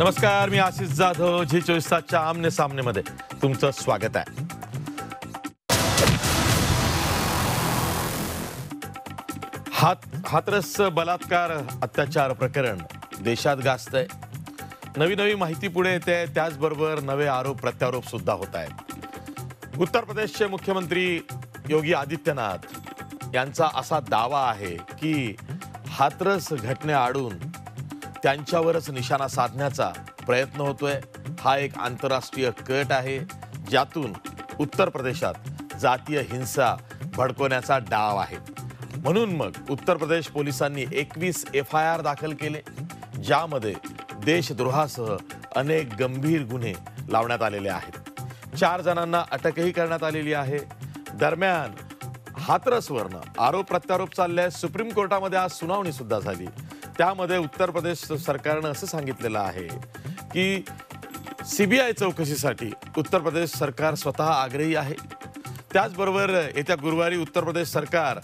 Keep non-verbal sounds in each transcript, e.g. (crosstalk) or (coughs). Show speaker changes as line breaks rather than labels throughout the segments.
नमस्कार मी आशिष जाधव झी चोवीस तासच्या आमने मध्ये तुमचं स्वागत आहे हात हातरस बलात्कार अत्याचार प्रकरण देशात गाजतंय नवी नवी माहिती पुढे येते त्याचबरोबर नवे आरोप प्रत्यारोप सुद्धा होत आहेत उत्तर प्रदेशचे मुख्यमंत्री योगी आदित्यनाथ यांचा असा दावा आहे की हातरस घटने आडून त्यांच्यावरच निशाणा साधण्याचा प्रयत्न होतोय हा एक आंतरराष्ट्रीय कट आहे ज्यातून उत्तर प्रदेशात जातीय हिंसा भडकवण्याचा डाव आहे म्हणून मग उत्तर प्रदेश पोलिसांनी एकवीस एफ आय आर दाखल केले ज्यामध्ये देशद्रोहासह अनेक गंभीर गुन्हे लावण्यात आलेले आहेत चार जणांना अटकही करण्यात आलेली आहे दरम्यान हातरसवरनं आरोप प्रत्यारोप चालले सुप्रीम कोर्टामध्ये आज सुनावणी सुद्धा झाली त्यामध्ये उत्तर प्रदेश सरकारनं असं सांगितलेलं आहे की सीबीआय चौकशीसाठी उत्तर प्रदेश सरकार स्वतः आग्रही आहे त्याचबरोबर येत्या गुरुवारी उत्तर प्रदेश सरकार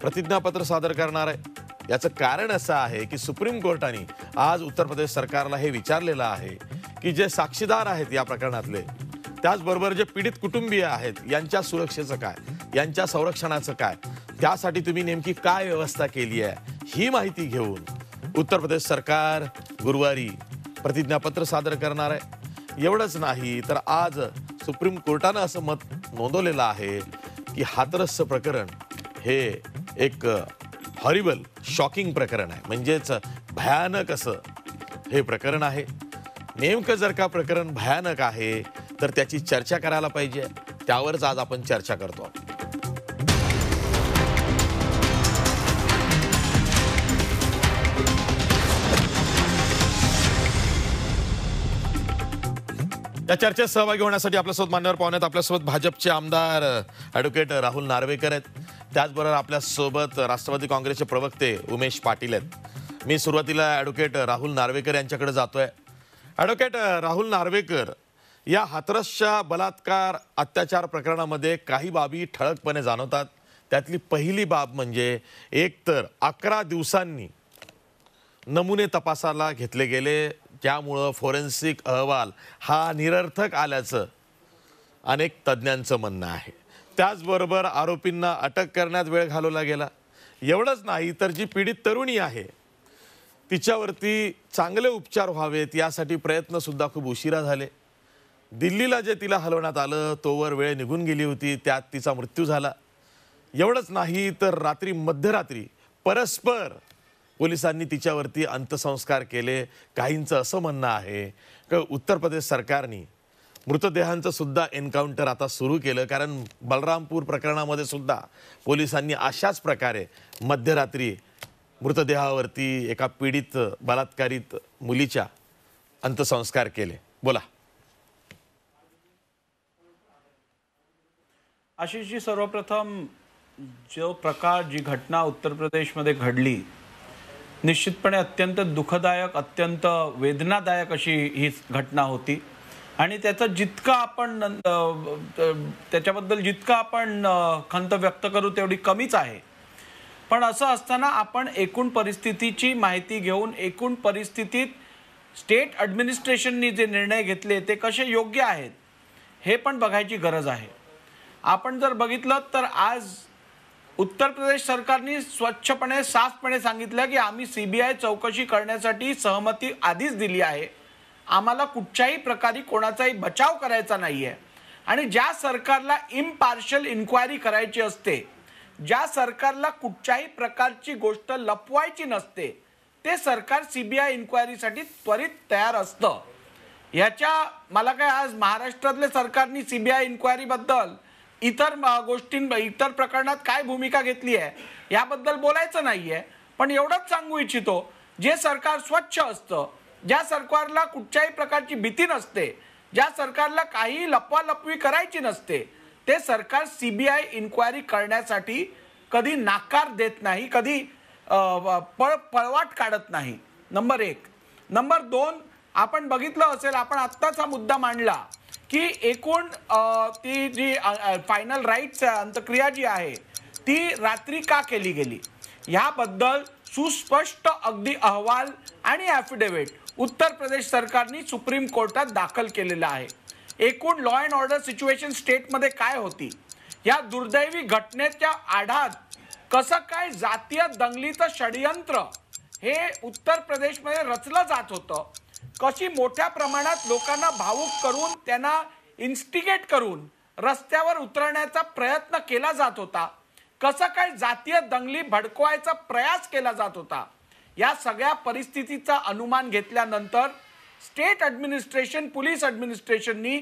प्रतिज्ञापत्र सादर करणार आहे याचं कारण असं आहे की सुप्रीम कोर्टाने आज उत्तर प्रदेश सरकारला हे विचारलेलं आहे की जे साक्षीदार आहेत या प्रकरणातले त्याचबरोबर जे पीडित कुटुंबीय आहेत यांच्या सुरक्षेचं काय यांच्या संरक्षणाचं काय त्यासाठी तुम्ही नेमकी काय व्यवस्था केली आहे ही माहिती घेऊन उत्तर प्रदेश सरकार गुरुवारी प्रतिज्ञापत्र सादर करणार आहे एवढंच नाही तर आज सुप्रीम कोर्टानं असं मत नोंदवलेलं आहे की हातरस प्रकरण हे एक हॉरिबल शॉकिंग प्रकरण आहे म्हणजेच भयानक असं हे प्रकरण आहे नेमकं जर का प्रकरण भयानक आहे तर त्याची चर्चा करायला पाहिजे त्यावरच आज आपण चर्चा करतो या चर्चेत सहभागी होण्यासाठी आपल्यासोबत मान्यवर पाहुण्यात आपल्यासोबत भाजपचे आमदार ॲडव्होकेट राहुल नार्वेकर आहेत त्याचबरोबर आपल्यासोबत राष्ट्रवादी काँग्रेसचे प्रवक्ते उमेश पाटील आहेत मी सुरुवातीला ॲडव्होकेट राहुल नार्वेकर यांच्याकडे जातोय ॲडव्होकेट राहुल नार्वेकर या हातरसच्या बलात्कार अत्याचार प्रकरणामध्ये काही बाबी ठळकपणे जाणवतात त्यातली पहिली बाब म्हणजे एकतर अकरा दिवसांनी नमुने तपासाला घेतले गेले त्यामुळं फॉरेन्सिक अहवाल हा निरर्थक आल्याचं अनेक तज्ज्ञांचं म्हणणं आहे त्याचबरोबर आरोपींना अटक करण्यात वेळ घालवला गेला एवढंच नाही तर जी पीडित तरुणी आहे तिच्यावरती चांगले उपचार व्हावेत यासाठी प्रयत्नसुद्धा खूप उशिरा झाले दिल्लीला जे तिला हलवण्यात आलं तोवर वेळ निघून गेली होती त्यात तिचा मृत्यू झाला एवढंच नाही तर रात्री मध्यरात्री परस्पर पोलिसांनी तिच्यावरती अंत्यसंस्कार केले काहींचं असं म्हणणं आहे की उत्तर प्रदेश सरकारने मृतदेहांचं सुद्धा एन्काउंटर आता सुरू केलं कारण बलरामपूर प्रकरणामध्ये सुद्धा पोलिसांनी अशाच प्रकारे मध्यरात्री मृतदेहावरती एका पीडित बलात्कारित मुलीच्या अंत्यसंस्कार केले बोला
आशिषजी सर्वप्रथम जो प्रकार जी घटना उत्तर प्रदेशमध्ये घडली निश्चितपणे अत्यंत दुःखदायक अत्यंत वेदनादायक अशी ही घटना होती आणि त्याचं जितकं आपण त्याच्याबद्दल जितका आपण खंत व्यक्त करू तेवढी कमीच आहे पण असं असताना आपण एकूण परिस्थितीची माहिती घेऊन एकूण परिस्थितीत स्टेट ॲडमिनिस्ट्रेशननी जे निर्णय घेतले ते कसे योग्य आहेत हे पण बघायची गरज आहे आपण जर बघितलं तर आज उत्तर प्रदेश सरकारने स्वच्छपणे साफपणे सांगितलं की आम्ही सीबीआय चौकशी करण्यासाठी सहमती आधीच दिली आहे आम्हाला कुठच्याही प्रकारे कोणाचाही बचाव करायचा नाही आहे आणि ज्या सरकारला इम्पार्शल इन्क्वायरी करायची असते ज्या सरकारला कुठच्याही प्रकारची गोष्ट लपवायची नसते ते सरकार सीबीआय इन्क्वायरीसाठी त्वरित तयार असतं ह्याच्या मला काय आज महाराष्ट्रातल्या सरकारनी सीबीआय इन्क्वायरीबद्दल इतर गोष्टी इतर प्रकरणात काय भूमिका घेतली आहे याबद्दल बोलायचं नाहीये पण एवढंच सांगू इच्छितो जे सरकार स्वच्छ असतं ज्या सरकारला कुठच्याही प्रकारची भीती नसते ज्या सरकारला काही लपवालपवी करायची नसते ते सरकार सीबीआय इन्क्वायरी करण्यासाठी कधी नाकार देत नाही कधी पळ पळवाट काढत नाही नंबर एक नंबर दोन आपण बघितलं असेल आपण आत्ताच हा मुद्दा मांडला की एकूण ती जी फायनल राईट अंतक्रिया जी आहे ती रात्री का केली गेली ह्याबद्दल सुस्पष्ट अगदी अहवाल आणि ॲफिडेव्हिट उत्तर प्रदेश सरकारने सुप्रीम कोर्टात दाखल केलेला आहे एकूण लॉ अँड ऑर्डर सिच्युएशन स्टेटमध्ये काय होती या दुर्दैवी घटनेच्या आढात कसं काय जातीय दंगलीचं षडयंत्र हे उत्तर प्रदेशमध्ये रचलं जात होतं कशी मोठ्या प्रमाणात लोकांना भावूक करून त्यांना इन्स्टिगेट करून रस्त्यावर उतरण्याचा प्रयत्न केला जात होता कसं काय जातीय दंगली भडकवायचा प्रयास केला जात होता या सगळ्या परिस्थितीचा अनुमान घेतल्यानंतर स्टेट ॲडमिनिस्ट्रेशन पोलीस ॲडमिनिस्ट्रेशननी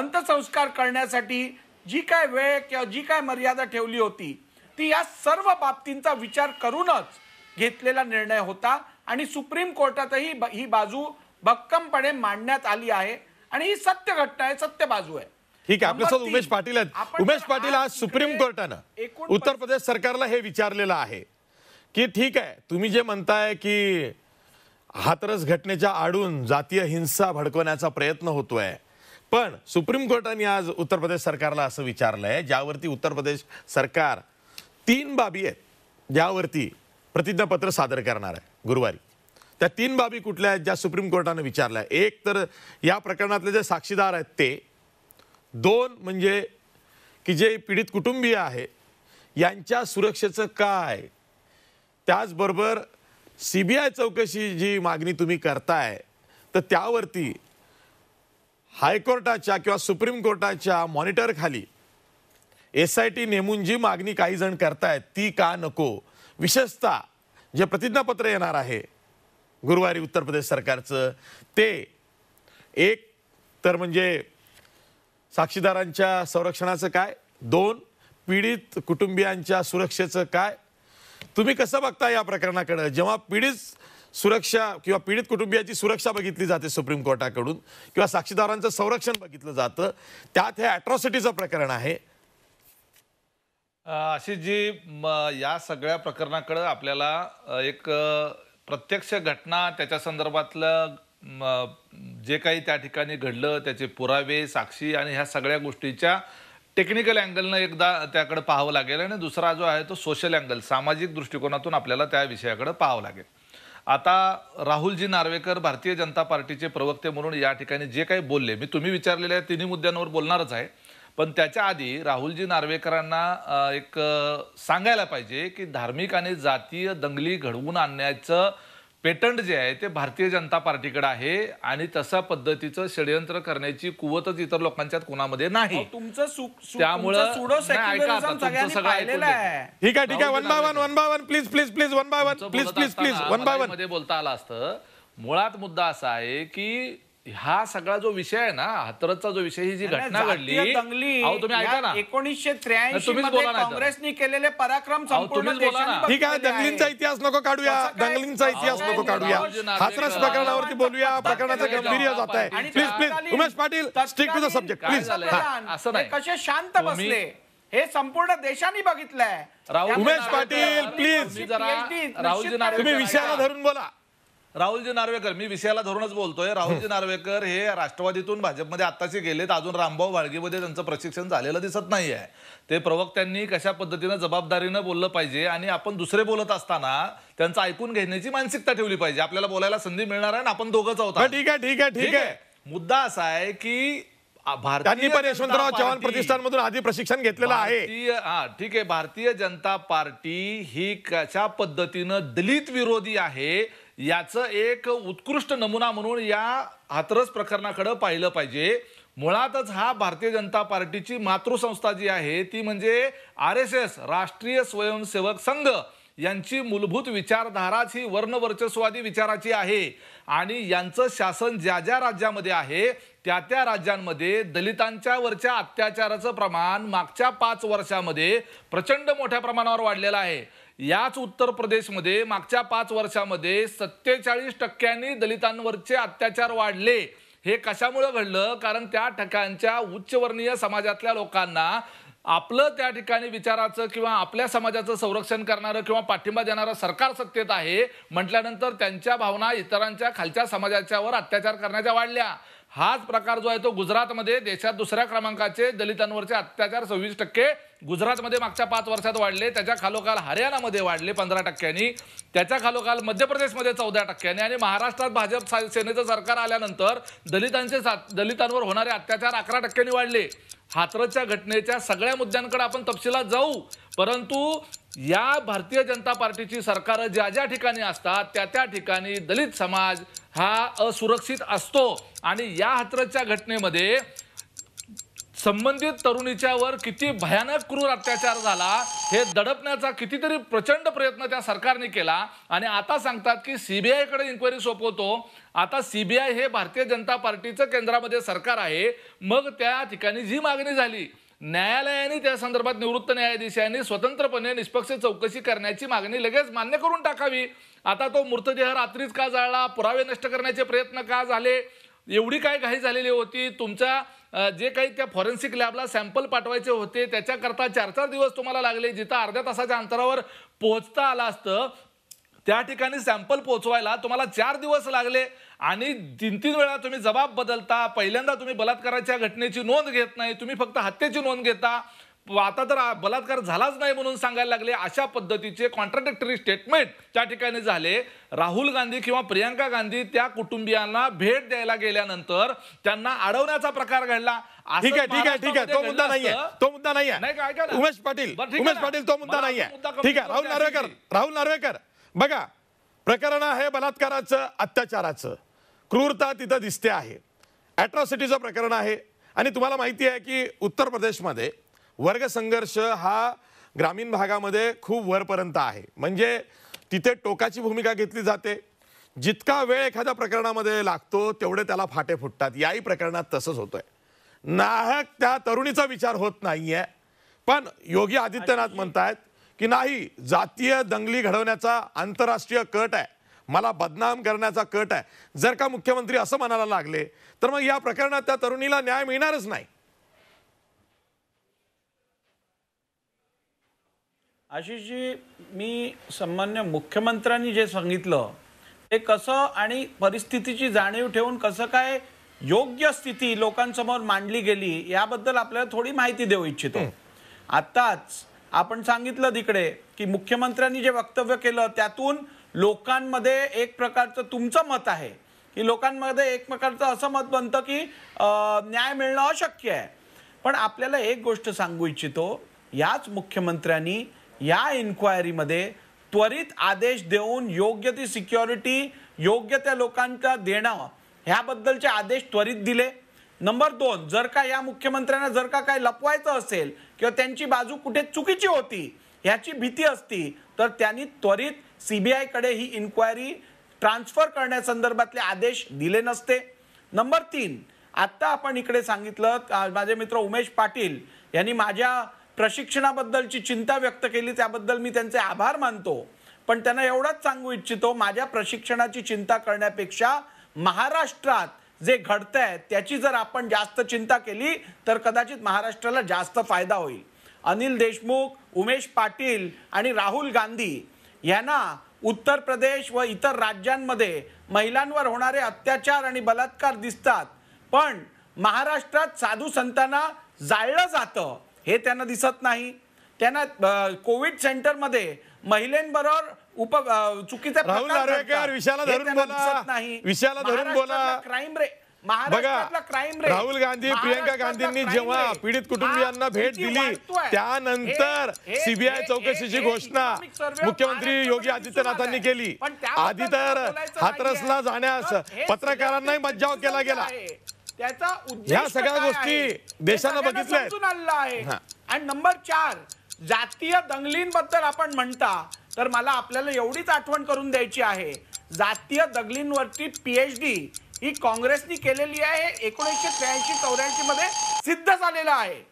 अंत्यसंस्कार करण्यासाठी जी काय वेळ किंवा जी काय मर्यादा ठेवली होती ती या सर्व बाबतींचा विचार करूनच घेतलेला निर्णय होता आणि सुप्रीम कोर्टातही ही बाजू भक्कमपणे मांडण्यात आली आहे आणि ही सत्य घटना आहे सत्य बाजू आहे
ठीक आहे आपल्यासोबत उमेश पाटील आहेत उमेश पाटील आज सुप्रीम कोर्टानं उत्तर प्रदेश सरकारला हे विचारलेलं आहे की ठीक आहे तुम्ही जे म्हणताय की हातरस घटनेच्या आडून जातीय हिंसा भडकवण्याचा प्रयत्न होतोय पण सुप्रीम कोर्टाने आज उत्तर प्रदेश सरकारला असं विचारलंय ज्यावरती उत्तर प्रदेश सरकार तीन बाबी आहेत ज्यावरती प्रतिज्ञापत्र सादर करणार आहे गुरुवारी त्या तीन बाबी कुठल्या आहेत ज्या सुप्रीम कोर्टानं विचारल्या एक तर या प्रकरणातले जे साक्षीदार आहेत ते दोन म्हणजे की जे पीडित कुटुंबीय आहे यांच्या सुरक्षेचं काय त्याचबरोबर सी बी आय चौकशी जी मागणी तुम्ही करताय तर त्यावरती हायकोर्टाच्या किंवा सुप्रीम कोर्टाच्या मॉनिटरखाली एस आय टी नेमून जी मागणी काही जण करतायत ती का नको विशेषतः जे प्रतिज्ञापत्र येणार आहे गुरुवारी उत्तर प्रदेश सरकारचं ते एक तर म्हणजे साक्षीदारांच्या संरक्षणाचं काय दोन पीडित कुटुंबियांच्या सुरक्षेचं काय तुम्ही कसं बघता या प्रकरणाकडं जेव्हा पीडित सुरक्षा किंवा पीडित कुटुंबियाची सुरक्षा बघितली जाते सुप्रीम कोर्टाकडून किंवा साक्षीदारांचं संरक्षण बघितलं जातं त्यात हे अॅट्रॉसिटीचं प्रकरण आहे
अशी जी या सगळ्या प्रकरणाकडं आपल्याला एक प्रत्यक्ष घटना त्याच्या संदर्भातलं जे काही त्या ठिकाणी घडलं त्याचे पुरावे साक्षी आणि ह्या सगळ्या गोष्टीच्या टेक्निकल अँगलनं एकदा त्याकडे पाहावं लागेल आणि दुसरा जो आहे तो सोशल अँगल सामाजिक दृष्टिकोनातून आपल्याला त्या विषयाकडे पाहावं लागेल आता राहुलजी नार्वेकर भारतीय जनता पार्टीचे प्रवक्ते म्हणून या ठिकाणी जे काही बोलले मी तुम्ही विचारलेल्या तिन्ही मुद्द्यांवर बोलणारच आहे पण त्याच्या आधी राहुलजी नार्वेकरांना एक सांगायला पाहिजे की धार्मिक आणि जातीय दंगली घडवून आणण्याचं पेटंट जे आहे ते भारतीय जनता पार्टीकडे आहे आणि तशा पद्धतीचं षडयंत्र करण्याची कुवतच इतर लोकांच्या कुणामध्ये नाही
तुमचं त्यामुळं ठीक
ठीक आहे please please please one please please one मध्ये बोलता आला असत मुळात मुद्दा असा आहे की हा सगळा जो विषय आहे ना हतरतचा जो विषय ही जी घटना घडली तुम्ही ऐका ना
एकोणीसशे त्र्याऐंशी काँग्रेसनी केलेले पराक्रम ठीक आहे दंगलींचा
इतिहास नको काढूया दंगलींचा इतिहास नको काढूया हातरस प्रकरणावरती बोलूया प्रकरणाचं गंभीर जात आहे please please Umesh Patil stick to the subject please
असं नाही कसे शांत बसले हे संपूर्ण देशाने बघितलंय उमेश पाटील प्लीज राहुल तुम्ही विषयाला धरून बोला
राहुलजी नार्वेकर मी विषयाला धरूनच बोलतोय राहुलजी नार्वेकर हे राष्ट्रवादीतून भाजपमध्ये आत्ताचे गेलेत अजून रामभाऊ वाळगीमध्ये त्यांचं प्रशिक्षण झालेलं दिसत नाही आहे ते प्रवक्त्यांनी कशा पद्धतीनं जबाबदारीनं बोललं पाहिजे आणि आपण दुसरे बोलत असताना त्यांचं ऐकून घेण्याची मानसिकता ठेवली पाहिजे आपल्याला बोलायला संधी मिळणार आहे आपण दोघंच आहोत ठीक आहे ठीक आहे ठीक आहे मुद्दा असा आहे की त्यांनी पण यशवंतराव चव्हाण प्रतिष्ठानमधून आधी प्रशिक्षण घेतलेलं आहे हा ठीक आहे भारतीय जनता पार्टी ही कशा पद्धतीनं दलित विरोधी आहे याचं एक उत्कृष्ट नमुना म्हणून या हातरस प्रकरणाकडं पाहिलं पाहिजे मुळातच हा भारतीय जनता पार्टीची मातृसंस्था जी आहे ती म्हणजे आर एस एस राष्ट्रीय स्वयंसेवक संघ यांची मूलभूत विचारधाराच ही वर्णवर्चस्वादी विचाराची आहे आणि यांचं शासन ज्या ज्या राज्यामध्ये आहे त्या त्या राज्यांमध्ये दलितांच्या वरच्या अत्याचाराचं प्रमाण मागच्या पाच वर्षामध्ये प्रचंड मोठ्या प्रमाणावर वाढलेलं आहे याच उत्तर प्रदेशमध्ये मागच्या पाच वर्षामध्ये सत्तेचाळीस टक्क्यांनी दलितांवरचे अत्याचार वाढले हे कशामुळं घडलं कारण त्या ठिकाणच्या उच्चवर्णीय समाजातल्या लोकांना आपलं त्या ठिकाणी विचाराचं किंवा आपल्या समाजाचं संरक्षण करणारं किंवा पाठिंबा देणारं सरकार सत्तेत आहे म्हटल्यानंतर त्यांच्या भावना इतरांच्या खालच्या समाजाच्यावर अत्याचार करण्याच्या वाढल्या हाच प्रकार जो आहे तो गुजरातमध्ये देशात दुसऱ्या क्रमांकाचे दलितांवरचे अत्याचार सव्वीस टक्के गुजरातमध्ये मागच्या पाच वर्षात वाढले त्याच्या खालोखाल हरियाणामध्ये वाढले पंधरा टक्क्यांनी त्याच्या खालोखाल मध्य प्रदेशमध्ये चौदा टक्क्यांनी आणि महाराष्ट्रात भाजप सेनेचं सरकार आल्यानंतर दलितांचे दलितांवर होणारे अत्याचार अकरा टक्क्यांनी वाढले हातरच्या घटनेच्या सगळ्या मुद्द्यांकडे आपण तपशिलात जाऊ परंतु या भारतीय जनता पार्टीची सरकारं ज्या ज्या ठिकाणी असतात त्या त्या ठिकाणी दलित समाज हा असुरक्षित असतो आणि या हातरच्या घटनेमध्ये संबंधित तरुणीच्यावर किती भयानक क्रूर अत्याचार झाला हे दडपण्याचा कितीतरी प्रचंड प्रयत्न त्या सरकारने केला आणि आता सांगतात की सीबीआयकडे इन्क्वायरी सोपवतो आता सीबीआय हे भारतीय जनता पार्टीचं केंद्रामध्ये सरकार आहे मग त्या ठिकाणी जी मागणी झाली न्यायालयाने त्या संदर्भात निवृत्त न्यायाधीशांनी स्वतंत्रपणे निष्पक्ष चौकशी करण्याची मागणी लगेच मान्य करून टाकावी आता तो मृतदेह रात्रीच का जाळला पुरावे नष्ट करण्याचे प्रयत्न का झाले एवढी काय घाई झालेली होती तुमच्या जे काही त्या फॉरेन्सिक लॅबला सॅम्पल पाठवायचे होते त्याच्याकरता चार चार दिवस तुम्हाला लागले जिथं अर्ध्या तासाच्या अंतरावर पोहोचता आलं असतं त्या ठिकाणी सॅम्पल पोहोचवायला तुम्हाला चार दिवस लागले आणि तीन तीन वेळा तुम्ही जबाब बदलता पहिल्यांदा तुम्ही बलात्काराच्या घटनेची नोंद घेत नाही तुम्ही फक्त हत्येची नोंद घेता आता तर बलात्कार झालाच नाही म्हणून सांगायला लागले अशा पद्धतीचे कॉन्ट्राडिक्टरी स्टेटमेंट त्या ठिकाणी झाले राहुल गांधी किंवा प्रियंका गांधी त्या कुटुंबियांना भेट द्यायला गेल्यानंतर त्यांना अडवण्याचा प्रकार घडला ठीक आहे ठीक आहे ठीक आहे तो मुद्दा नाहीये तो मुद्दा नाहीये नाही उमेश पाटील उमेश पाटील तो मुद्दा नाहीये ठीक आहे राहुल
नार्वेकर राहुल नार्वेकर बघा प्रकरण आहे बलात्काराचं अत्याचाराचं क्रूरता तिथं दिसते आहे अॅट्रॉसिटीचं प्रकरण आहे आणि तुम्हाला माहिती आहे की उत्तर प्रदेशमध्ये वर्ग संघर्ष हा ग्रामीण भागामध्ये खूप वरपर्यंत आहे म्हणजे तिथे टोकाची भूमिका घेतली जाते जितका वेळ एखाद्या प्रकरणामध्ये लागतो तेवढे त्याला फाटे फुटतात याही प्रकरणात तसंच होतंय नाहक त्या तरुणीचा विचार होत नाही आहे पण योगी आदित्यनाथ म्हणतायत की नाही जातीय दंगली घडवण्याचा आंतरराष्ट्रीय कट आहे मला बदनाम करण्याचा कट आहे जर का मुख्यमंत्री असं म्हणायला लागले तर मग या प्रकरणात त्या तरुणीला न्याय मिळणारच नाही
आशिषजी मी सन्मान्य मुख्यमंत्र्यांनी जे सांगितलं ते कसं आणि परिस्थितीची जाणीव ठेवून कसं काय योग्य स्थिती लोकांसमोर मांडली गेली याबद्दल आपल्याला थोडी माहिती देऊ इच्छितो आत्ताच आपण सांगितलं तिकडे की मुख्यमंत्र्यांनी जे वक्तव्य केलं त्यातून लोकांमध्ये एक प्रकारचं तुमचं मत आहे की लोकांमध्ये एक प्रकारचं असं मत बनतं की न्याय मिळणं अशक्य आहे पण आपल्याला एक गोष्ट सांगू इच्छितो याच मुख्यमंत्र्यांनी या इन्क्वायरीमध्ये त्वरित आदेश देऊन योग्य ती सिक्युरिटी योग्य त्या लोकांना देणं ह्याबद्दलचे आदेश त्वरित दिले नंबर दोन जर का या मुख्यमंत्र्यांना जर का काय लपवायचं असेल किंवा त्यांची बाजू कुठे चुकीची होती ह्याची भीती असती तर त्यांनी त्वरित सीबीआयकडे ही इन्क्वायरी ट्रान्सफर करण्यासंदर्भातले आदेश दिले नसते नंबर तीन आत्ता आपण इकडे सांगितलं माझे मित्र उमेश पाटील यांनी माझ्या प्रशिक्षणाबद्दलची चिंता व्यक्त केली त्याबद्दल मी त्यांचे आभार मानतो पण त्यांना एवढंच सांगू इच्छितो माझ्या प्रशिक्षणाची चिंता करण्यापेक्षा महाराष्ट्रात जे घडतं आहे त्याची जर आपण जास्त चिंता केली तर कदाचित महाराष्ट्राला जास्त फायदा होईल अनिल देशमुख उमेश पाटील आणि राहुल गांधी यांना उत्तर प्रदेश व इतर राज्यांमध्ये महिलांवर होणारे अत्याचार आणि बलात्कार दिसतात पण महाराष्ट्रात साधू संतांना जाळलं जातं हे त्यांना दिसत नाही त्यांना कोविड सेंटरमध्ये महिलेंबरोबर उप चुकीचा क्राईम रे बघा राहुल गांधी प्रियंका गांधींनी जेव्हा पीडित कुटुंबियांना भेट दिली त्यानंतर सीबीआय चौकशीची घोषणा
मुख्यमंत्री योगी आदित्यनाथांनी केली आधी तर हातरसला जाण्यास पत्रकारांनाही मज्जाव केला गेला
त्याचा या सगळ्या गोष्टी देशाने बघितलं आहे आणि नंबर चार जातीय दंगलींबद्दल आपण म्हणता तर मला आपल्याला एवढीच आठवण करून द्यायची आहे जातीय दंगलींवरती पीएचडी ही काँग्रेसनी केलेली आहे एकोणीसशे त्र्याऐंशी चौऱ्याऐंशी मध्ये सिद्ध झालेला आहे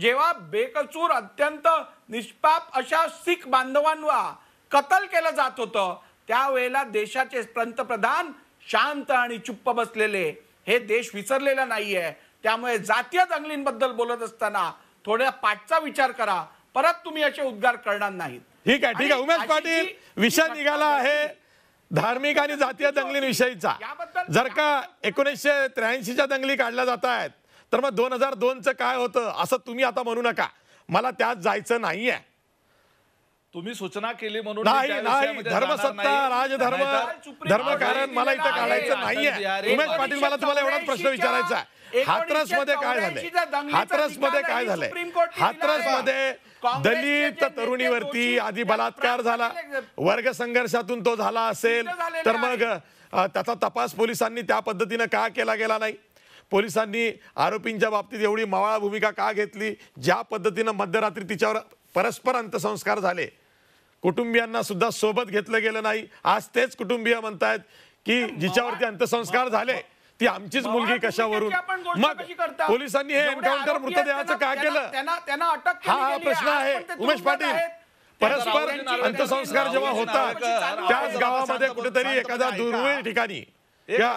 जेव्हा बेकचूर अत्यंत निष्पाप अशा सिख बांधवांवर कतल केलं जात होतं त्यावेळेला देशाचे पंतप्रधान शांत आणि चुप्प बसलेले हे देश विसरलेला नाहीये त्यामुळे जातीय दंगलींबद्दल बोलत असताना थोड्या पाठचा विचार करा परत तुम्ही असे उद्गार करणार नाहीत ठीक आहे
ठीक आहे उमेश पाटील विषय निघाला आहे धार्मिक आणि जातीय दंगलींविषयीचा जर का एकोणीसशे त्र्याऐंशीच्या दंगली काढल्या जात आहेत तर मग दोन हजार दोनचं काय होतं असं तुम्ही आता म्हणू नका मला त्यात जायचं नाहीये
तुम्ही सूचना केली म्हणून नाही धर्मसत्ता राजधर्म धर्मकारण मला इथं काढायचं नाहीये उमेश पाटील मला तुम्हाला एवढाच प्रश्न विचारायचा हातरस मध्ये काय झालंय हातरस मध्ये काय झालंय हातरस मध्ये दलित तरुणीवरती आधी बलात्कार झाला वर्ग
संघर्षातून तो झाला असेल तर मग त्याचा तपास पोलिसांनी त्या पद्धतीनं का केला गेला नाही पोलिसांनी आरोपींच्या बाबतीत एवढी मावाळा भूमिका का घेतली ज्या पद्धतीनं मध्यरात्री तिच्यावर परस्पर अंत्यसंस्कार झाले कुटुंबियांना सुद्धा सोबत घेतलं गेलं नाही आज तेच कुटुंबीय म्हणतायत की जिच्यावरती अंत्यसंस्कार झाले ती आमचीच मुलगी कशावरून मग पोलिसांनी हे एन्काउंटर मृतदेहाचं काय केलं
त्यांना हा हा प्रश्न आहे उमेश पाटील परस्पर
अंत्यसंस्कार जेव्हा होतात त्याच गावामध्ये कुठेतरी एखाद्या
दुर्मिळ ठिकाणी घ्या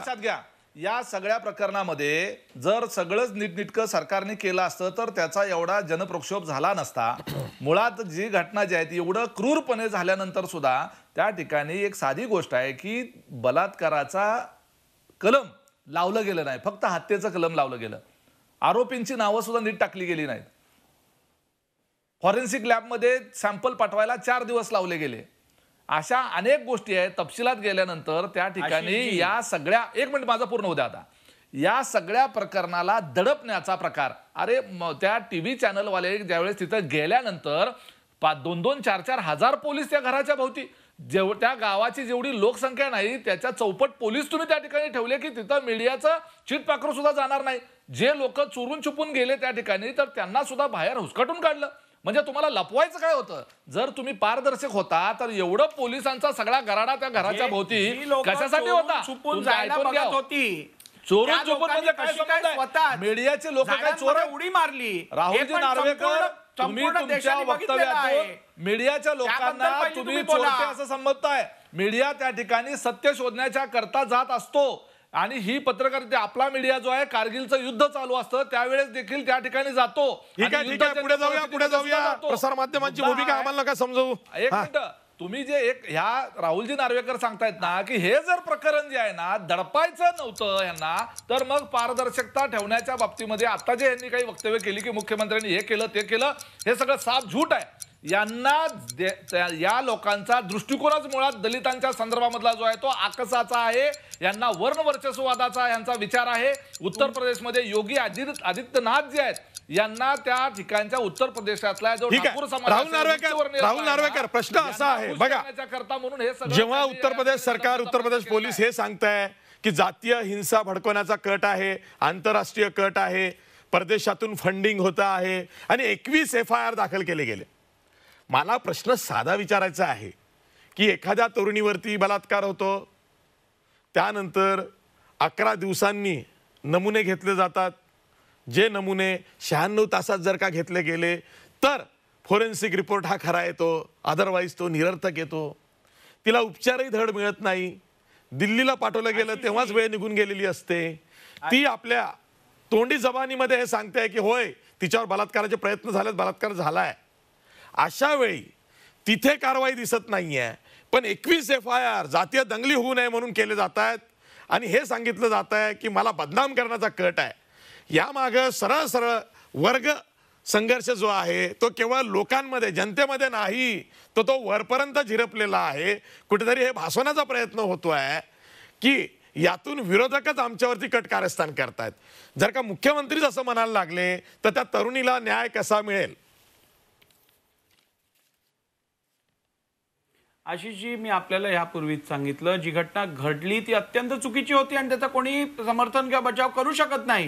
या सगळ्या प्रकरणामध्ये जर सगळंच नीटनिटकं सरकारने केलं असतं तर त्याचा एवढा जनप्रक्षोभ झाला नसता (coughs) मुळात जी घटना जी आहे ती एवढं क्रूरपणे झाल्यानंतर सुद्धा त्या ठिकाणी एक साधी गोष्ट आहे की बलात्काराचा कलम लावलं गेलं नाही फक्त हत्येचं कलम लावलं गेलं आरोपींची नावं सुद्धा नीट टाकली गेली नाहीत फॉरेन्सिक लॅबमध्ये सॅम्पल पाठवायला चार दिवस लावले गेले अशा अनेक गोष्टी आहेत तपशिलात गेल्यानंतर त्या ठिकाणी या सगळ्या एक मिनिट माझा पूर्ण होत्या आता या सगळ्या प्रकरणाला दडपण्याचा प्रकार अरे त्या टी व्ही चॅनलवाले ज्यावेळेस तिथं गेल्यानंतर पा दोन दोन चार चार हजार पोलीस त्या घराच्या भोवती जेव त्या गावाची जेवढी लोकसंख्या नाही त्याच्या चौपट पोलीस तुम्ही त्या ठिकाणी ठेवले की तिथं मीडियाचं चिटपाखरू सुद्धा जाणार नाही जे लोक चोरून छुपून गेले त्या ठिकाणी तर त्यांना सुद्धा बाहेर हुसकटून काढलं म्हणजे तुम्हाला लपवायचं काय होतं जर तुम्ही पारदर्शक होता तर एवढं पोलिसांचा सगळा घराडा त्या घराच्या भोवती कशासाठी होता चुपून जायला
होती चोरून चोपून म्हणजे मीडियाचे लोक काय चोर उडी मारली
राहुलजी नार्वेकर तुम्ही तुमच्या वक्तव्यात मीडियाच्या लोकांना तुम्ही चोरते असं समजताय मीडिया त्या ठिकाणी सत्य शोधण्याच्या करता जात असतो आणि ही पत्रकारिता आपला मीडिया जो आहे कारगिलचं युद्ध चालू असतं त्यावेळेस देखील त्या ठिकाणी जातो पुढे जाऊया पुढे जाऊया प्रसार माध्यमांची भूमिका आम्हाला काय समजवू एक मिनिट तुम्ही जे एक ह्या राहुलजी नार्वेकर सांगतायत ना की हे जर प्रकरण जे आहे ना दडपायचं नव्हतं यांना तर मग पारदर्शकता ठेवण्याच्या बाबतीमध्ये आता जे यांनी काही वक्तव्य केली की मुख्यमंत्र्यांनी हे केलं ते केलं हे सगळं साफ झूट आहे यांना या लोकांचा दृष्टिकोनच मुळात दलितांच्या संदर्भामधला जो आहे तो आकसाचा आहे यांना वर्ण वर्चस्ववादाचा यांचा विचार आहे उत्तर प्रदेशमध्ये योगी आदित्य आदित्यनाथ जे आहेत यांना त्या ठिकाणच्या उत्तर प्रदेशातला जो राहुल नार्वेकर प्रश्न असा आहे बघा करता म्हणून हे जेव्हा
उत्तर प्रदेश सरकार उत्तर प्रदेश पोलीस हे सांगताय की जातीय हिंसा भडकवण्याचा कट आहे आंतरराष्ट्रीय कट आहे परदेशातून फंडिंग होत आहे आणि एकवीस एफ आय आर दाखल केले गेले मला प्रश्न साधा विचारायचा आहे की एखाद्या तरुणीवरती बलात्कार होतो त्यानंतर अकरा दिवसांनी नमुने घेतले जातात जे नमुने शहाण्णव तासात जर का घेतले गेले तर फॉरेन्सिक रिपोर्ट हा खरा येतो अदरवाईज तो निरर्थक येतो तिला उपचारही धड मिळत नाही दिल्लीला पाठवलं गेलं तेव्हाच वेळ निघून गेलेली असते ती आपल्या तोंडी जबानीमध्ये हे सांगते की होय तिच्यावर बलात्काराचे प्रयत्न झालेत बलात्कार झालाय अशावेळी तिथे कारवाई दिसत नाही आहे पण एकवीस एफ आय आर जातीय दंगली होऊ नये म्हणून केले जात आहेत आणि हे सांगितलं जात आहे की मला बदनाम करण्याचा कट आहे यामागं सरळ सरळ वर्ग संघर्ष जो आहे तो केवळ लोकांमध्ये जनतेमध्ये नाही तर तो, तो वरपर्यंत झिरपलेला आहे कुठेतरी हे भासवण्याचा प्रयत्न होतो आहे की यातून विरोधकच आमच्यावरती कट कारस्थान करतायत जर का मुख्यमंत्रीच असं म्हणायला लागले तर त्या तरुणीला न्याय कसा मिळेल
अशी जी मी आपल्याला यापूर्वीच सांगितलं जी घटना घडली ती अत्यंत चुकीची होती आणि त्याचा कोणी समर्थन किंवा बचाव करू शकत नाही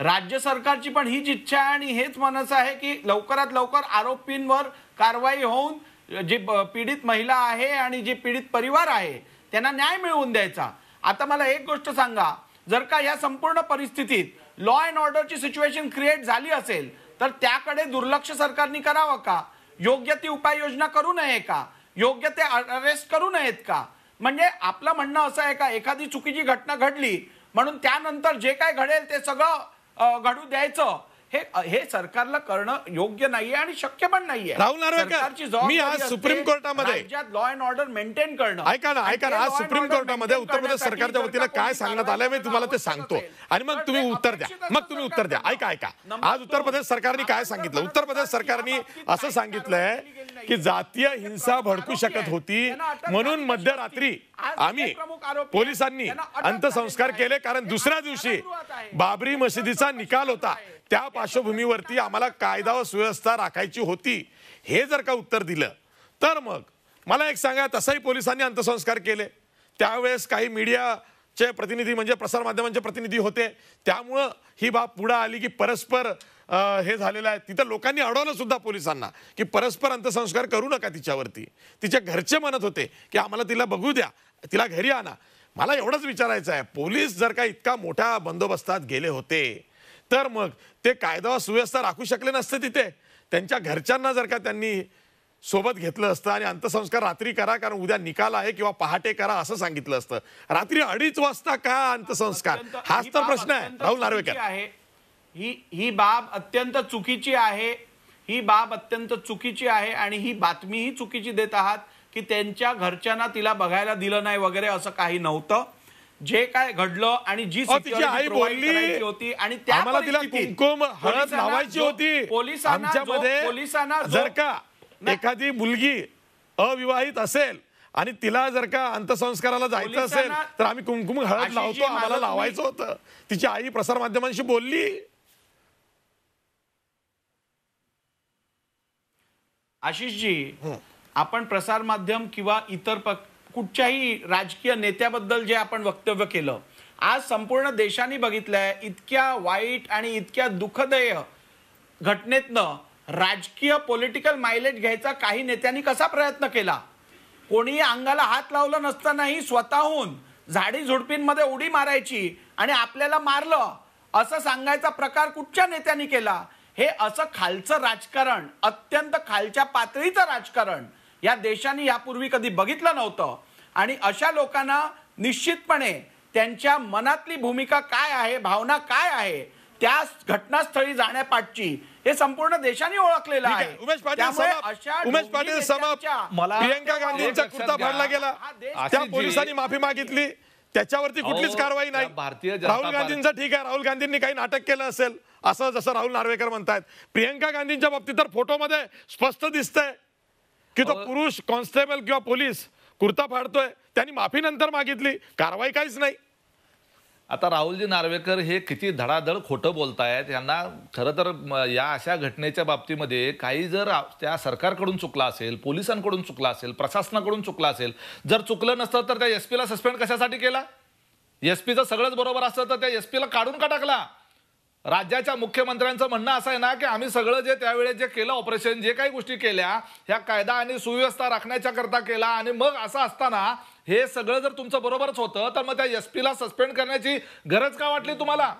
राज्य सरकारची पण हीच इच्छा आहे आणि हेच मनस आहे की लवकरात लवकर आरोपींवर कारवाई होऊन जी पीडित महिला आहे आणि जे पीडित परिवार आहे त्यांना न्याय मिळवून द्यायचा आता मला एक गोष्ट सांगा जर का या संपूर्ण परिस्थितीत लॉ अँड ऑर्डरची सिच्युएशन क्रिएट झाली असेल तर त्याकडे दुर्लक्ष सरकारने करावं का योग्य ती उपाययोजना करू नये का योग्य ते अरेस्ट करू नयेत का म्हणजे आपलं म्हणणं असं आहे का एखादी चुकीची घटना घडली म्हणून त्यानंतर जे काय घडेल ते सगळं घडू द्यायचं हे हे सरकारला करणं योग्य नाहीये आणि शक्य पण नाहीये मी आज सुप्रीम कोर्टामध्ये लॉ अँड ऑर्डर मेंटेन करणं ऐका ना ऐका आज सुप्रीम कोर्टामध्ये उत्तर प्रदेश सरकारच्या वतीनं काय
सांगण्यात आलंय मी तुम्हाला ते सांगतो आणि मग तुम्ही उत्तर द्या मग तुम्ही उत्तर द्या ऐका ऐका आज उत्तर प्रदेश सरकारने काय सांगितलं उत्तर प्रदेश सरकारने असं सांगितलंय की जातीय हिंसा भडकू शकत होती म्हणून मध्यरात्री आम्ही पोलिसांनी अंत्यसंस्कार केले कारण दुसऱ्या दिवशी बाबरी मशिदीचा निकाल होता त्या पार्श्वभूमीवरती आम्हाला कायदा व सुव्यवस्था राखायची होती हे जर का उत्तर दिलं तर मग मला एक सांगा तसंही पोलिसांनी अंत्यसंस्कार केले त्यावेळेस काही मीडियाचे प्रतिनिधी म्हणजे प्रसारमाध्यमांचे प्रतिनिधी होते त्यामुळं ही बाब पुढं आली की परस्पर हे झालेलं आहे तिथं लोकांनी अडवलं सुद्धा पोलिसांना की परस्पर अंत्यसंस्कार करू नका तिच्यावरती तिच्या घरचे म्हणत होते की आम्हाला तिला बघू द्या तिला घरी आणा मला एवढंच विचारायचं आहे पोलीस जर का इतका मोठ्या बंदोबस्तात गेले होते तर मग ते कायदा सुव्यवस्था राखू शकले नसते तिथे त्यांच्या घरच्यांना जर का त्यांनी सोबत घेतलं असतं आणि अंत्यसंस्कार रात्री करा कारण उद्या निकाल आहे किंवा पहाटे करा असं सांगितलं असतं रात्री अडीच वाजता का अंत्यसंस्कार
हाच तर प्रश्न आहे राहुल नार्वेकर ही ही बाब अत्यंत चुकीची आहे ही बाब अत्यंत चुकीची आहे आणि ही बातमीही चुकीची देत आहात की त्यांच्या घरच्यांना तिला बघायला दिलं नाही वगैरे असं काही नव्हतं जे काय घडलं आणि जी आई बोलली
होती आणि त्या तिला हळद लावायची होती पोलिसांना पोलिसांना जर का एखादी मुलगी अविवाहित असेल आणि तिला जर का अंत्यसंस्काराला जायचं असेल तर आम्ही कुमकुम हळद लावतो आम्हाला लावायचं होतं तिची आई प्रसार माध्यमांशी बोलली
आशिषजी आपण प्रसारमाध्यम किंवा इतर कुठच्याही राजकीय नेत्याबद्दल जे आपण वक्तव्य केलं आज संपूर्ण देशाने बघितलंय इतक्या वाईट आणि इतक्या दुःखदय घटनेतनं राजकीय पॉलिटिकल मायलेज घ्यायचा काही नेत्यांनी कसा प्रयत्न केला कोणी अंगाला हात लावला नसतानाही स्वतःहून झाडी झुडपींमध्ये उडी मारायची आणि आपल्याला मारलं असं सांगायचा प्रकार कुठच्या नेत्यांनी केला हे असं खालचं राजकारण अत्यंत खालच्या पातळीचं राजकारण या देशाने यापूर्वी कधी बघितलं नव्हतं आणि अशा लोकांना निश्चितपणे त्यांच्या मनातली भूमिका काय आहे भावना काय आहे त्या घटनास्थळी जाण्यापाठची हे संपूर्ण देशाने ओळखलेलं आहे उमेश पाटील उमेश पाटील मला प्रियंका
गांधींचा कुर्ता फाडला गेला त्या पोलिसांनी माफी मागितली त्याच्यावरती कुठलीच कारवाई नाही भारतीय राहुल गांधींचं ठीक आहे राहुल गांधींनी काही नाटक केलं असेल असं जसं राहुल नार्वेकर म्हणतायत प्रियंका गांधींच्या बाबतीत तर फोटोमध्ये स्पष्ट दिसतंय की तो पुरुष कॉन्स्टेबल
किंवा पोलीस कुर्ता फाडतोय त्यांनी माफीनंतर मागितली कारवाई काहीच नाही आता राहुलजी नार्वेकर हे किती धडाधड खोटं बोलतायत यांना खरं तर या अशा घटनेच्या बाबतीमध्ये काही जर त्या सरकारकडून चुकला असेल पोलिसांकडून चुकला असेल प्रशासनाकडून चुकला असेल जर चुकलं नसतं तर त्या एस पीला सस्पेंड कशासाठी केला एस पीचं सगळंच बरोबर असतं तर त्या एस पीला काढून का टाकला राज्याच्या मुख्यमंत्र्यांचं म्हणणं असं आहे ना की आम्ही सगळं जे त्यावेळेस जे केलं ऑपरेशन जे काही गोष्टी केल्या ह्या कायदा आणि सुव्यवस्था राखण्याच्या करता केला आणि मग असं असताना हे सगळं जर तुमचं बरोबरच होतं तर मग त्या एस पीला सस्पेंड करण्याची गरज का वाटली तुम्हाला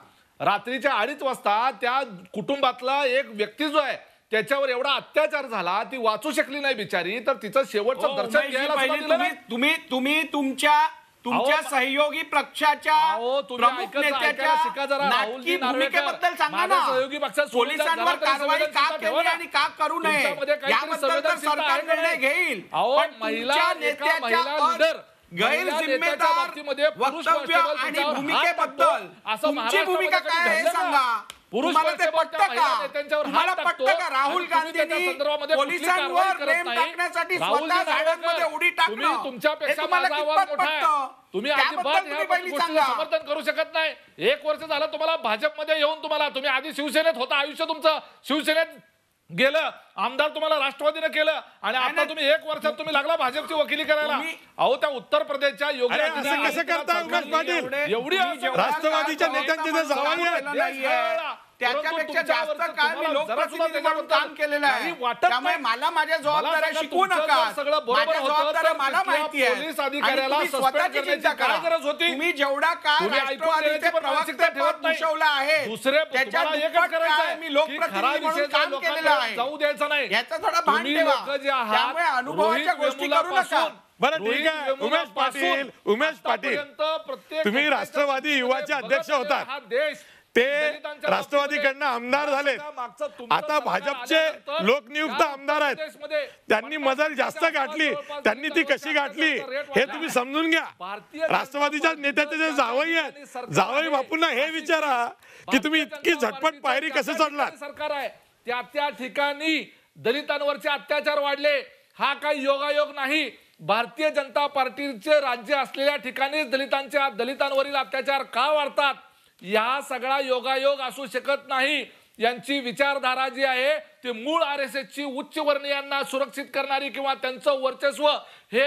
रात्रीच्या अडीच वाजता त्या कुटुंबातला एक व्यक्ती जो आहे त्याच्यावर एवढा अत्याचार झाला ती वाचू शकली नाही बिचारी तर तिचं शेवटचं हो, दर्शन घ्यायला तुम्ही तुम्ही तुमच्या तुमच्या सहयोगी पक्षाच्या प्रमुख नेत्याच्या नाटकी भूमिकेबद्दल सांगा ना सहयोगी पक्ष पोलिसांवर कारवाई का केली आणि का
करू नये याबद्दल तर सरकार निर्णय घेईल पण महिला नेत्याच्या गैरजिम्मेदार वक्तव्य आणि भूमिकेबद्दल असं भूमिका काय आहे सांगा पुरुष राहुल गांधी पोलिसांवर टाकण्यासाठी उडी टाकणं तुमच्यापेक्षा माझा आवाज मोठा आहे तुम्ही अजिबात समर्थन करू
शकत नाही एक वर्ष झालं तुम्हाला भाजपमध्ये येऊन तुम्हाला तुम्ही आधी शिवसेनेत होता आयुष्य तुमचं शिवसेनेत गेलं आमदार तुम्हाला राष्ट्रवादीनं केलं आणि आता तुम्ही एक वर्षात तुम्ही लागला भाजपची वकिली करायला अहो त्या उत्तर प्रदेशच्या योग्य करता एवढी राष्ट्रवादीच्या नेत्यांची त्याच्यापेक्षा जास्त काळ मी लोकप्रतिनिधी म्हणून काम केलेलं आहे
त्यामुळे मला माझ्या जबाबदाऱ्या शिकवू नका सगळं बरोबर जबाबदाऱ्या मला माहिती आहे पोलीस अधिकाऱ्याला स्वतःची चिंता करा गरज होती मी जेवढा काळ राष्ट्रवादीचे प्रवक्ते पद भूषवला आहे दुसरे त्याच्या एकच करायचं आहे मी लोकप्रतिनिधी म्हणून काम केलेलं आहे जाऊ द्यायचं नाही याचा थोडा भान ठेवा त्यामुळे अनुभवाच्या गोष्टी करू
नका बरं ठीक आहे उमेश पाटील उमेश पाटील तुम्ही राष्ट्रवादी युवाचे अध्यक्ष होता हा देश ते राष्ट्रवादीकडनं आमदार झाले आता भाजपचे लोकनियुक्त आमदार आहेत त्यांनी मजल जास्त गाठली त्यांनी ती कशी गाठली हे तुम्ही समजून घ्या राष्ट्रवादीच्या नेत्याचे
जे जावई आहेत जावई
बापूंना हे विचारा की तुम्ही इतकी झटपट पायरी कसे चढला सरकार आहे त्या त्या ठिकाणी दलितांवरचे अत्याचार वाढले हा काही योगायोग नाही भारतीय जनता पार्टीचे राज्य असलेल्या ठिकाणी दलितांच्या दलितांवरील अत्याचार का वाढतात या सगळा योगायोग असू शकत नाही यांची विचारधारा जी आहे ती मूळ आर एस एसची वर्णीयांना सुरक्षित करणारी किंवा त्यांचं वर्चस्व हे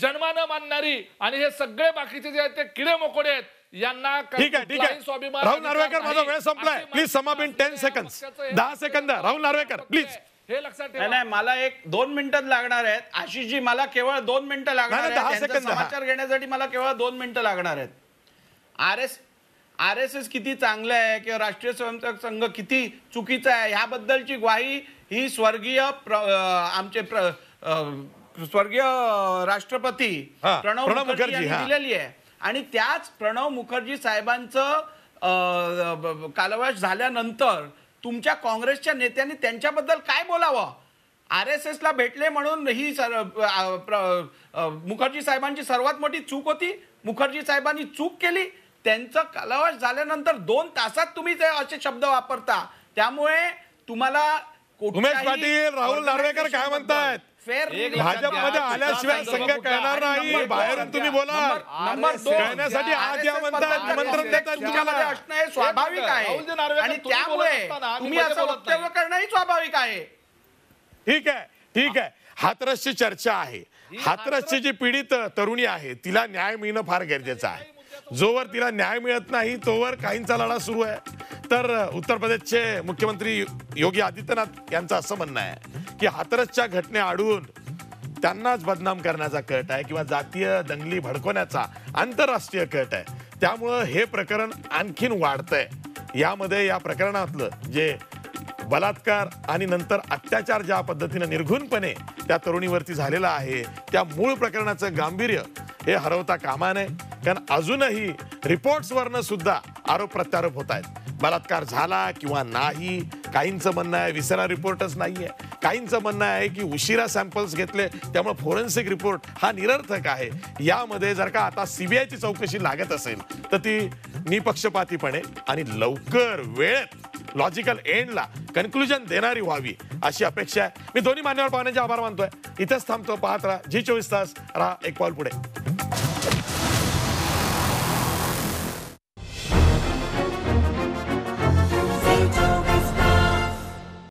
जन्मानं मानणारी आणि हे सगळे बाकीचे जे आहेत ते किडे मोकोडे आहेत यांना ठीक आहे ठीक आहे राहुल नार्वेकर माझा वेळ संपलाय
प्लीज समाप इन टेन सेकंद दहा सेकंद राहुल नार्वेकर प्लीज
हे लक्षात ठेवा नाही
मला एक दोन मिनिटं लागणार आहेत आशिषजी मला केवळ दोन मिनिटं लागणार आहेत समाचार घेण्यासाठी मला केवळ दोन मिनिटं लागणार आहेत R S R S S किती चांगलं आहे किंवा राष्ट्रीय स्वयंसेवक संघ किती चुकीचं आहे ह्याबद्दलची ग्वाही ही स्वर्गीय प्र आमचे प्र स्वर्गीय राष्ट्रपती प्रणव मुखर्जी दिलेली आहे आणि त्याच प्रणव मुखर्जी साहेबांचं कालवाश झाल्यानंतर तुमच्या काँग्रेसच्या नेत्यांनी त्यांच्याबद्दल काय बोलावं आर एस एसला भेटले म्हणून ही मुखर्जी साहेबांची सर्वात मोठी चूक होती मुखर्जी साहेबांनी चूक केली त्यांचा कलावाश झाल्यानंतर दोन तासात तुम्ही जे असे शब्द वापरता त्यामुळे तुम्हाला उमेश पाटील राहुल नार्वेकर काय म्हणतात
भाजपमध्ये आल्याशिवाय संघ करणार नाही बाहेरून तुम्ही बोला कळण्यासाठी आज या म्हणतात निमंत्रण
देतात तुम्हाला असणं हे स्वाभाविक आहे आणि त्यामुळे तुम्ही असं वक्तव्य करणंही स्वाभाविक आहे
ठीक आहे ठीक आहे हातरसची चर्चा आहे हातरसची जी पीडित तरुणी आहे तिला न्याय मिळणं फार गरजेचं आहे जोवर तिला न्याय मिळत नाही तोवर काहींचा लढा सुरू आहे तर उत्तर प्रदेशचे मुख्यमंत्री योगी आदित्यनाथ यांचं असं म्हणणं आहे की हातरसच्या घटने आढळून त्यांनाच बदनाम करण्याचा कट आहे किंवा जातीय दंगली भडकवण्याचा आंतरराष्ट्रीय कट आहे त्यामुळं हे प्रकरण आणखीन आहे यामध्ये या प्रकरणातलं जे बलात्कार आणि नंतर अत्याचार ज्या पद्धतीनं निर्घुणपणे त्या तरुणीवरती झालेला आहे त्या मूळ प्रकरणाचं गांभीर्य हे हरवता कामा नये कारण अजूनही रिपोर्ट्सवरनं सुद्धा आरोप प्रत्यारोप होत आहेत बलात्कार झाला किंवा नाही काहींचं म्हणणं आहे विसरा रिपोर्टच नाही आहे काहींचं म्हणणं आहे की उशिरा सॅम्पल्स घेतले त्यामुळे फोरेन्सिक रिपोर्ट हा निरर्थक आहे यामध्ये जर का आता सीबीआयची चौकशी लागत असेल तर ती निपक्षपातीपणे आणि लवकर वेळेत लॉजिकल एंडला कन्क्लुजन देणारी व्हावी अशी अपेक्षा आहे मी दोन्ही मान्यवर पाहण्याचे आभार मानतोय इथंच थांबतो पाहत राहा जी चोवीस तास राहा एक पाऊल पुढे